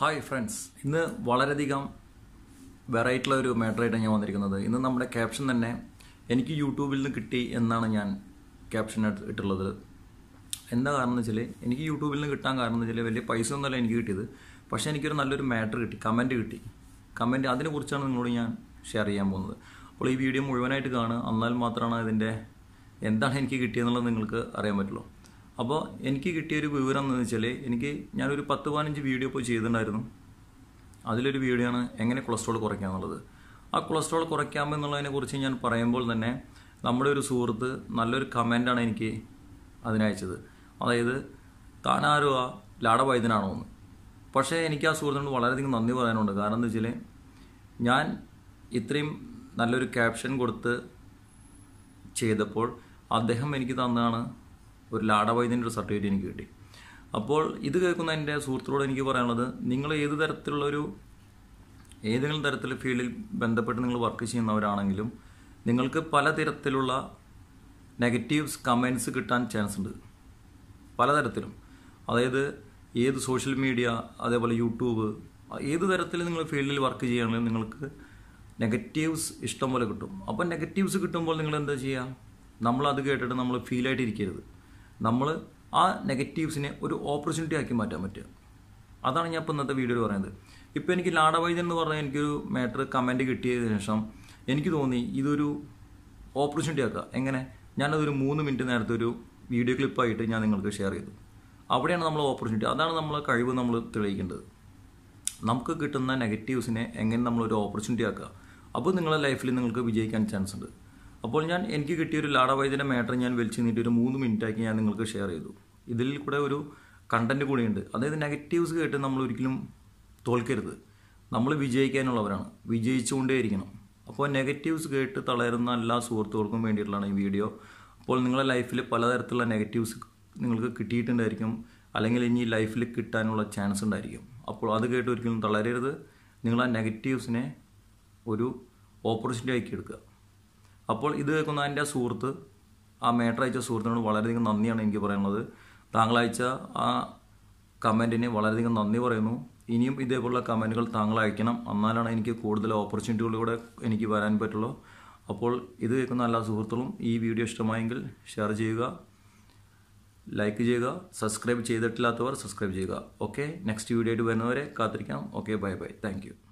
hi friends ഇന്ന് വളരെയധികം വെറൈറ്റിയുള്ള ഒരു മാറ്ററായിട്ടാണ് ഞാൻ വന്നിരിക്കുന്നത് ഇന്ന് നമ്മുടെ ക്യാപ്ഷൻ തന്നെ എനിക്ക് യൂട്യൂബിൽ നിന്ന് കിട്ടി എന്നാണ് ഞാൻ ക്യാപ്ഷൻ ഇട്ടുള്ളത് എന്താ കാരണം എന്ന് വെച്ചാൽ എനിക്ക് യൂട്യൂബിൽ നിന്ന് കിട്ടാൻ കാരണം എന്ന് വെച്ചാൽ വലിയ പൈസ ഒന്നുമല്ല എനിക്ക് കിട്ടിയത് പക്ഷേ എനിക്കൊരു നല്ലൊരു മാറ്റർ കിട്ടി കമൻറ്റ് കിട്ടി കമൻറ്റ് അതിനെക്കുറിച്ചാണ് നിങ്ങളോട് ഞാൻ ഷെയർ ചെയ്യാൻ പോകുന്നത് അപ്പോൾ ഈ വീഡിയോ മുഴുവനായിട്ട് കാണുക എന്നാൽ മാത്രമാണ് ഇതിൻ്റെ എന്താണ് എനിക്ക് കിട്ടിയെന്നുള്ളത് നിങ്ങൾക്ക് അറിയാൻ പറ്റുള്ളൂ അപ്പോൾ എനിക്ക് കിട്ടിയൊരു വിവരം എന്ന് വെച്ചാൽ എനിക്ക് ഞാനൊരു പത്ത് പതിനഞ്ച് വീഡിയോ ഇപ്പോൾ ചെയ്തിട്ടുണ്ടായിരുന്നു അതിലൊരു വീഡിയോ ആണ് എങ്ങനെ കൊളസ്ട്രോൾ കുറയ്ക്കുക എന്നുള്ളത് ആ കൊളസ്ട്രോൾ കുറയ്ക്കാം എന്നുള്ളതിനെക്കുറിച്ച് ഞാൻ പറയുമ്പോൾ തന്നെ നമ്മുടെ ഒരു സുഹൃത്ത് നല്ലൊരു കമൻ്റാണ് എനിക്ക് അതിനയച്ചത് അതായത് താനാരോ ആ ലാടവൈദ്യനാണോ എന്ന് പക്ഷേ എനിക്ക് ആ സുഹൃത്തിനോട് വളരെയധികം നന്ദി പറയാനുണ്ട് കാരണം എന്താ വെച്ചാൽ ഞാൻ ഇത്രയും നല്ലൊരു ക്യാപ്ഷൻ കൊടുത്ത് ചെയ്തപ്പോൾ അദ്ദേഹം എനിക്ക് തന്നതാണ് ഒരു ലാടവൈദ്യൻ്റെ ഒരു സർട്ടിഫിക്കറ്റ് എനിക്ക് കിട്ടി അപ്പോൾ ഇത് കേൾക്കുന്ന എൻ്റെ സുഹൃത്തുക്കളോട് എനിക്ക് പറയാനുള്ളത് നിങ്ങൾ ഏത് തരത്തിലുള്ളൊരു ഏതെങ്കിലും തരത്തിലുള്ള ഫീൽഡിൽ ബന്ധപ്പെട്ട് നിങ്ങൾ വർക്ക് ചെയ്യുന്നവരാണെങ്കിലും നിങ്ങൾക്ക് പലതരത്തിലുള്ള നെഗറ്റീവ്സ് കമൻസ് കിട്ടാൻ ചാൻസ് ഉണ്ട് പലതരത്തിലും അതായത് ഏത് സോഷ്യൽ മീഡിയ അതേപോലെ യൂട്യൂബ് ഏത് തരത്തിൽ നിങ്ങൾ ഫീൽഡിൽ വർക്ക് ചെയ്യുകയാണെങ്കിലും നിങ്ങൾക്ക് നെഗറ്റീവ്സ് ഇഷ്ടം പോലെ കിട്ടും അപ്പോൾ നെഗറ്റീവ്സ് കിട്ടുമ്പോൾ നിങ്ങൾ എന്താ ചെയ്യുക നമ്മളത് കേട്ടിട്ട് നമ്മൾ ഫീലായിട്ടിരിക്കരുത് നമ്മൾ ആ നെഗറ്റീവ്സിനെ ഒരു ഓപ്പർച്യൂണിറ്റി ആക്കി മാറ്റാൻ പറ്റുക അതാണ് ഞാൻ ഇപ്പോൾ ഇന്നത്തെ വീഡിയോയിൽ പറയുന്നത് ഇപ്പോൾ എനിക്ക് ലാഡവൈദ്യൻ എന്ന് പറഞ്ഞാൽ എനിക്കൊരു മാറ്റർ കമൻറ്റ് കിട്ടിയതിന് ശേഷം എനിക്ക് തോന്നി ഇതൊരു ഓപ്പർച്യൂണിറ്റി ആക്കുക എങ്ങനെ ഞാനതൊരു മൂന്ന് മിനിറ്റ് നേരത്തെ ഒരു വീഡിയോ ക്ലിപ്പായിട്ട് ഞാൻ നിങ്ങൾക്ക് ഷെയർ ചെയ്തു അവിടെയാണ് നമ്മൾ ഓപ്പർച്യൂണിറ്റി അതാണ് നമ്മളെ കഴിവ് നമ്മൾ തെളിയിക്കേണ്ടത് നമുക്ക് കിട്ടുന്ന നെഗറ്റീവ്സിനെ എങ്ങനെ നമ്മളൊരു ഓപ്പർച്യൂണിറ്റി ആക്കുക അപ്പോൾ നിങ്ങളുടെ ലൈഫിൽ നിങ്ങൾക്ക് വിജയിക്കാൻ ചാൻസ് ഉണ്ട് അപ്പോൾ ഞാൻ എനിക്ക് കിട്ടിയൊരു ലാടവൈദ്യൻ്റെ മാറ്റർ ഞാൻ വലിച്ചു നീട്ടി ഒരു മൂന്ന് മിനിറ്റാക്കി ഞാൻ നിങ്ങൾക്ക് ഷെയർ ചെയ്തു ഇതിൽ കൂടെ ഒരു കണ്ടൻറ്റ് കൂടിയുണ്ട് അതായത് നെഗറ്റീവ്സ് കേട്ട് നമ്മൾ ഒരിക്കലും തോൽക്കരുത് നമ്മൾ വിജയിക്കാനുള്ളവരാണ് വിജയിച്ചുകൊണ്ടേയിരിക്കണം അപ്പോൾ നെഗറ്റീവ്സ് കേട്ട് തളരുന്ന എല്ലാ സുഹൃത്തുക്കൾക്കും വേണ്ടിയിട്ടുള്ളതാണ് ഈ വീഡിയോ അപ്പോൾ നിങ്ങളുടെ ലൈഫിൽ പലതരത്തിലുള്ള നെഗറ്റീവ്സ് നിങ്ങൾക്ക് കിട്ടിയിട്ടുണ്ടായിരിക്കും അല്ലെങ്കിൽ ഇനി ലൈഫിൽ കിട്ടാനുള്ള ചാൻസ് ഉണ്ടായിരിക്കും അപ്പോൾ അത് കേട്ട് ഒരിക്കലും തളരരുത് നിങ്ങൾ ആ നെഗറ്റീവ്സിനെ ഒരു ഓപ്പർച്യൂണിറ്റി ആക്കി എടുക്കുക അപ്പോൾ ഇത് കേൾക്കുന്ന എൻ്റെ സുഹൃത്ത് ആ മേട്ടർ അയച്ച സുഹൃത്തിനോട് വളരെയധികം നന്ദിയാണ് എനിക്ക് പറയാനുള്ളത് താങ്കൾ അയച്ച ആ കമൻറ്റിന് വളരെയധികം നന്ദി പറയുന്നു ഇനിയും ഇതേപോലുള്ള കമൻറ്റുകൾ താങ്കൾ അയക്കണം എന്നാലാണ് എനിക്ക് കൂടുതൽ ഓപ്പർച്യൂണിറ്റികളിലൂടെ എനിക്ക് വരാൻ പറ്റുള്ളൂ അപ്പോൾ ഇത് കേൾക്കുന്ന എല്ലാ സുഹൃത്തുക്കളും ഈ വീഡിയോ ഇഷ്ടമായെങ്കിൽ ഷെയർ ചെയ്യുക ലൈക്ക് ചെയ്യുക സബ്സ്ക്രൈബ് ചെയ്തിട്ടില്ലാത്തവർ സബ്സ്ക്രൈബ് ചെയ്യുക ഓക്കെ നെക്സ്റ്റ് വീഡിയോ ആയിട്ട് വരുന്നവരെ കാത്തിരിക്കാം ഓക്കെ ബൈ ബൈ താങ്ക്